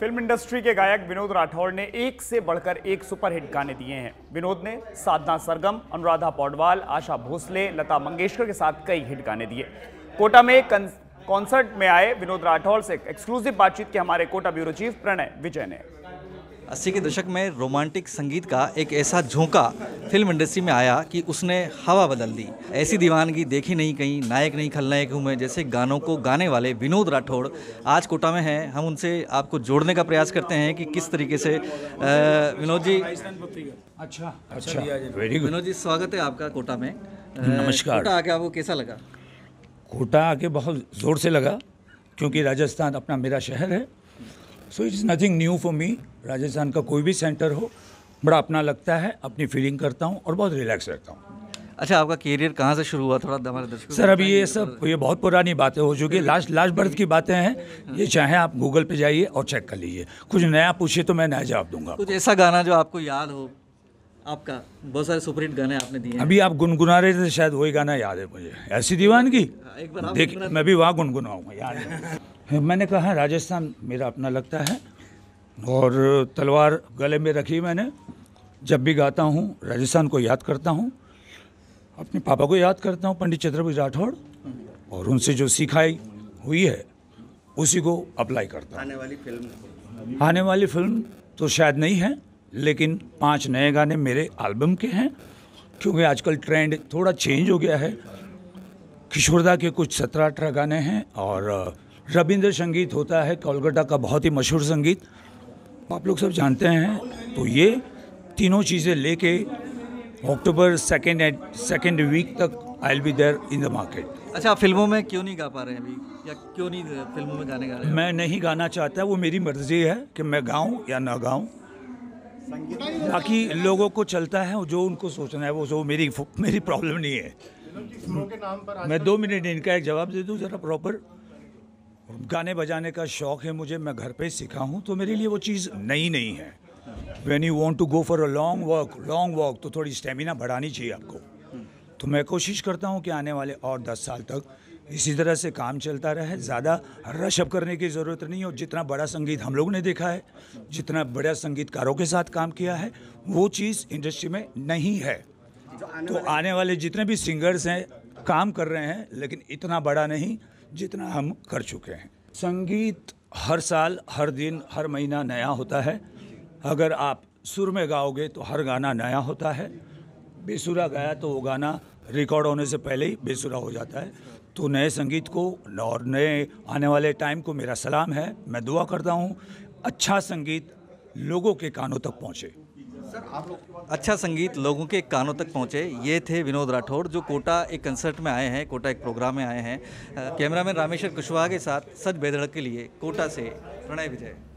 film industry के गायक विनोद राठौड़ ने एक से बढ़कर एक सुपरहिट गाने दिए हैं विनोद ने साधना सरगम अनुराधा पौडवाल आशा भोसले लता मंगेशकर के साथ कई हिट गाने दिए कोटा में कॉन्सर्ट में आए विनोद राठौड़ से एक्सक्लूसिव बातचीत के हमारे कोटा ब्यूरो चीफ प्रणय विजय ने अस्सी के दशक में रोमांटिक संगीत का एक ऐसा झोंका फिल्म इंडस्ट्री में आया कि उसने हवा बदल दी ऐसी दीवानगी देखी नहीं कहीं नायक नहीं खलनायक हुए मैं जैसे गानों को गाने वाले विनोद राठौड़ आज कोटा में हैं हम उनसे आपको जोड़ने का प्रयास करते हैं कि किस तरीके से विनोद जी अच्छा अच्छा वेरी गुड विनोद जी स्वागत है आपका कोटा में नमस्कार कोटा आके आपको कैसा लगा कोटा आके बहुत ज़ोर से लगा क्योंकि राजस्थान अपना मेरा शहर है so it is nothing new for me Rajasthan का कोई भी सेंटर हो बड़ा अपना लगता है अपनी फीलिंग करता हूँ और बहुत रिलैक्स रहता हूँ अच्छा आपका करियर कहाँ से शुरू हुआ थोड़ा हमारे दर्शक सर अभी ये सब ये बहुत पुरानी बातें हो चुकी है लास्ट लास्ट बर्थ की बातें हैं ये चाहे आप गूगल पे जाइए और चेक कर लीजिए कुछ नया पूछिए तो मैं नया जवाब दूंगा कुछ ऐसा गाना जो आपको याद हो आपका बहुत सारे सुपरहिट गाने आपने दिए अभी आप गुनगुना रहे थे शायद वही गाना याद है मुझे ऐसी दीवान की देखिए मैं भी वहाँ गुनगुनाऊंगा याद है मैंने कहा हाँ, राजस्थान मेरा अपना लगता है और तलवार गले में रखी मैंने जब भी गाता हूँ राजस्थान को याद करता हूँ अपने पापा को याद करता हूँ पंडित चंद्रपति राठौड़ और उनसे जो सिखाई हुई है उसी को अप्लाई करता आने वाली फिल्म आने वाली फिल्म तो शायद नहीं है लेकिन पांच नए गाने मेरे एल्बम के हैं क्योंकि आजकल ट्रेंड थोड़ा चेंज हो गया है किशोरदा के कुछ सत्रह अठारह गाने हैं और रविंद्र संगीत होता है कोलकाता का बहुत ही मशहूर संगीत आप लोग सब जानते हैं तो ये तीनों चीज़ें लेके October second and second week तक I'll be there in the market अच्छा आप फिल्मों में क्यों नहीं गा पा रहे हैं अभी या क्यों नहीं फिल्मों में गाने गा रहे हैं मैं नहीं गाना चाहता वो मेरी मर्जी है कि मैं गाऊं या ना गाऊं बाकी लोगों को चलता है जो उनको सोचना है वो जो मेरी मेरी प्रॉब्लम नहीं है मैं दो मिनट इनका एक जवाब दे दूँ जरा प्रॉपर गाने बजाने का शौक़ है मुझे मैं घर पे सीखा हूँ तो मेरे लिए वो चीज़ नई नहीं है when you want to go for a long walk long walk तो थोड़ी स्टेमिना बढ़ानी चाहिए आपको तो मैं कोशिश करता हूँ कि आने वाले और दस साल तक इसी तरह से काम चलता रहे ज़्यादा रश अप करने की ज़रूरत नहीं और जितना बड़ा संगीत हम लोग ने देखा है जितना बड़ा संगीतकारों के साथ काम किया है वो चीज़ इंडस्ट्री में नहीं है तो आने वाले जितने भी सिंगर्स हैं काम कर रहे हैं लेकिन इतना बड़ा नहीं जितना हम कर चुके हैं संगीत हर साल हर दिन हर महीना नया होता है अगर आप सुर में गाओगे तो हर गाना नया होता है बेसुरा गाया तो वो गाना रिकॉर्ड होने से पहले ही बेसुरा हो जाता है तो नए संगीत को और नए आने वाले टाइम को मेरा सलाम है मैं दुआ करता हूँ अच्छा संगीत लोगों के कानों तक पहुँचे अच्छा संगीत लोगों के कानों तक पहुंचे ये थे विनोद राठौड़ जो कोटा एक कंसर्ट में आए हैं कोटा एक प्रोग्राम में आए हैं कैमरामैन रामेश्वर कुशवाहा के साथ सच बेधड़क के लिए कोटा से प्रणय विजय